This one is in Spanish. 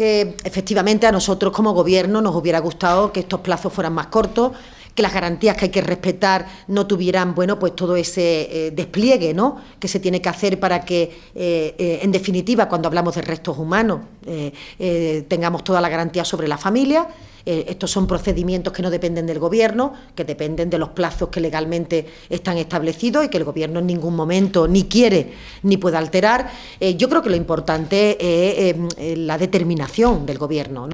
que efectivamente a nosotros como gobierno nos hubiera gustado que estos plazos fueran más cortos, las garantías que hay que respetar no tuvieran, bueno, pues todo ese eh, despliegue, ¿no? Que se tiene que hacer para que, eh, eh, en definitiva, cuando hablamos de restos humanos, tengamos toda la garantía sobre la familia. estos son procedimientos que no dependen del Gobierno, que dependen de los plazos que legalmente están establecidos y que el Gobierno en ningún momento ni quiere ni puede alterar. yo creo que lo importante es la determinación del Gobierno.